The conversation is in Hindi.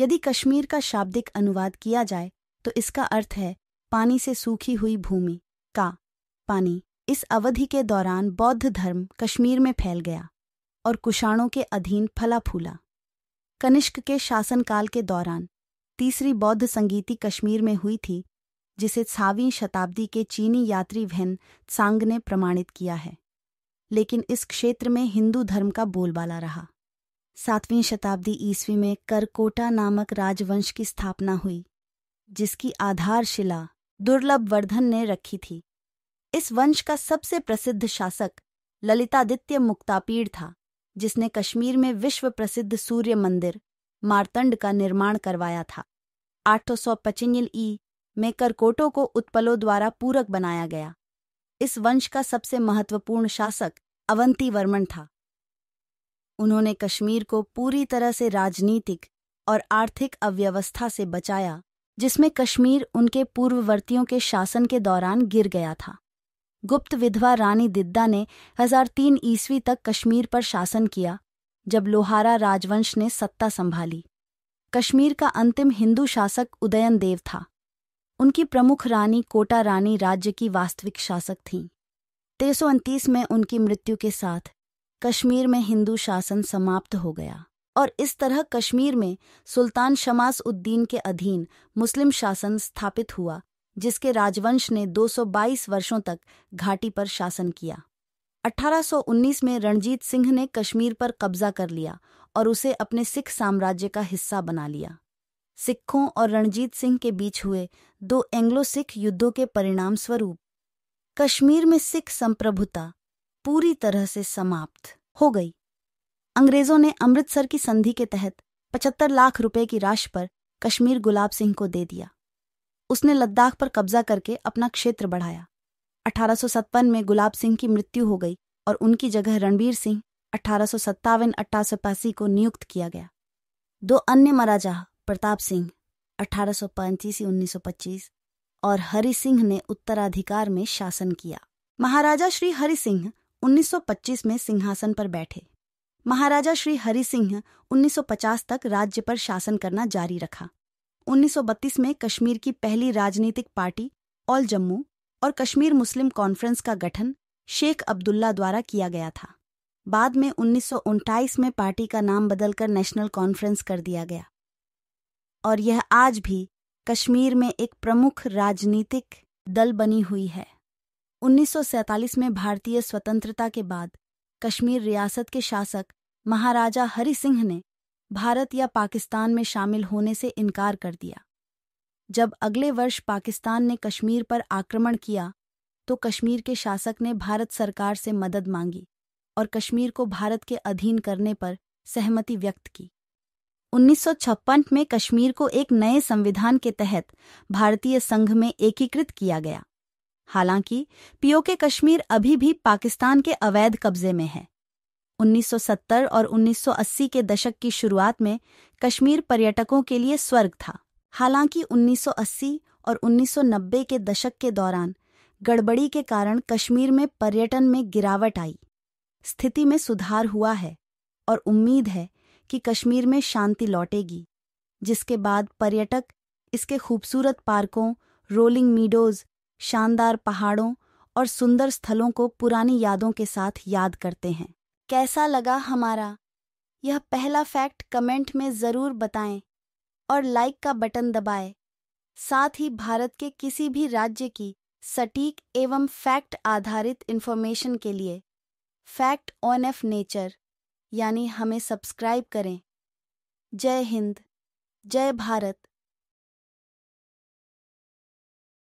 यदि कश्मीर का शाब्दिक अनुवाद किया जाए तो इसका अर्थ है पानी से सूखी हुई भूमि का पानी इस अवधि के दौरान बौद्ध धर्म कश्मीर में फैल गया और कुषाणों के अधीन फला फूला कनिष्क के शासनकाल के दौरान तीसरी बौद्ध संगीति कश्मीर में हुई थी जिसे छावीं शताब्दी के चीनी यात्री वहन सांग ने प्रमाणित किया है लेकिन इस क्षेत्र में हिंदू धर्म का बोलबाला रहा सातवीं शताब्दी ईस्वी में करकोटा नामक राजवंश की स्थापना हुई जिसकी आधारशिला दुर्लभ वर्धन ने रखी थी इस वंश का सबसे प्रसिद्ध शासक ललितादित्य मुक्तापीड़ था जिसने कश्मीर में विश्व प्रसिद्ध सूर्य मंदिर मारतंड का निर्माण करवाया था आठ सौ ई में करकोटों को उत्पलों द्वारा पूरक बनाया गया इस वंश का सबसे महत्वपूर्ण शासक अवंती वर्मन था उन्होंने कश्मीर को पूरी तरह से राजनीतिक और आर्थिक अव्यवस्था से बचाया जिसमें कश्मीर उनके पूर्ववर्तियों के शासन के दौरान गिर गया था गुप्त विधवा रानी दिद्दा ने हजार तीन ईस्वी तक कश्मीर पर शासन किया जब लोहारा राजवंश ने सत्ता संभाली कश्मीर का अंतिम हिंदू शासक उदयन देव था उनकी प्रमुख रानी कोटा रानी राज्य की वास्तविक शासक थीं तेरह में उनकी मृत्यु के साथ कश्मीर में हिंदू शासन समाप्त हो गया और इस तरह कश्मीर में सुल्तान शमास उद्दीन के अधीन मुस्लिम शासन स्थापित हुआ जिसके राजवंश ने 222 वर्षों तक घाटी पर शासन किया 1819 में रणजीत सिंह ने कश्मीर पर कब्जा कर लिया और उसे अपने सिख साम्राज्य का हिस्सा बना लिया सिखों और रणजीत सिंह के बीच हुए दो एंग्लो सिख युद्धों के परिणाम स्वरूप कश्मीर में सिख संप्रभुता पूरी तरह से समाप्त हो गई अंग्रेजों ने अमृतसर की संधि के तहत पचहत्तर लाख रुपए की राशि पर कश्मीर गुलाब सिंह को दे दिया उसने लद्दाख पर कब्जा करके अपना क्षेत्र बढ़ाया अठारह में गुलाब सिंह की मृत्यु हो गई और उनकी जगह रणबीर सिंह अठारह सौ को नियुक्त किया गया दो अन्य महाराजा प्रताप सिंह अठारह सौ उन्नीस सौ पच्चीस और हरि सिंह ने उत्तराधिकार में शासन किया महाराजा श्री हरि सिंह 1925 में सिंहासन पर बैठे महाराजा श्री हरि सिंह 1950 तक राज्य पर शासन करना जारी रखा 1932 में कश्मीर की पहली राजनीतिक पार्टी ऑल जम्मू और कश्मीर मुस्लिम कॉन्फ्रेंस का गठन शेख अब्दुल्ला द्वारा किया गया था बाद में उन्नीस में पार्टी का नाम बदलकर नेशनल कॉन्फ्रेंस कर दिया गया और यह आज भी कश्मीर में एक प्रमुख राजनीतिक दल बनी हुई है 1947 में भारतीय स्वतंत्रता के बाद कश्मीर रियासत के शासक महाराजा हरि सिंह ने भारत या पाकिस्तान में शामिल होने से इनकार कर दिया जब अगले वर्ष पाकिस्तान ने कश्मीर पर आक्रमण किया तो कश्मीर के शासक ने भारत सरकार से मदद मांगी और कश्मीर को भारत के अधीन करने पर सहमति व्यक्त की 1956 में कश्मीर को एक नए संविधान के तहत भारतीय संघ में एकीकृत किया गया हालांकि पीओके कश्मीर अभी भी पाकिस्तान के अवैध कब्जे में है 1970 और 1980 के दशक की शुरुआत में कश्मीर पर्यटकों के लिए स्वर्ग था हालांकि 1980 और 1990 के दशक के दौरान गड़बड़ी के कारण कश्मीर में पर्यटन में गिरावट आई स्थिति में सुधार हुआ है और उम्मीद है कि कश्मीर में शांति लौटेगी जिसके बाद पर्यटक इसके खूबसूरत पार्कों रोलिंग मीडोज शानदार पहाड़ों और सुंदर स्थलों को पुरानी यादों के साथ याद करते हैं कैसा लगा हमारा यह पहला फैक्ट कमेंट में ज़रूर बताएं और लाइक का बटन दबाएं। साथ ही भारत के किसी भी राज्य की सटीक एवं फैक्ट आधारित इन्फॉर्मेशन के लिए फैक्ट ऑन एफ नेचर यानी हमें सब्सक्राइब करें जय हिंद जय भारत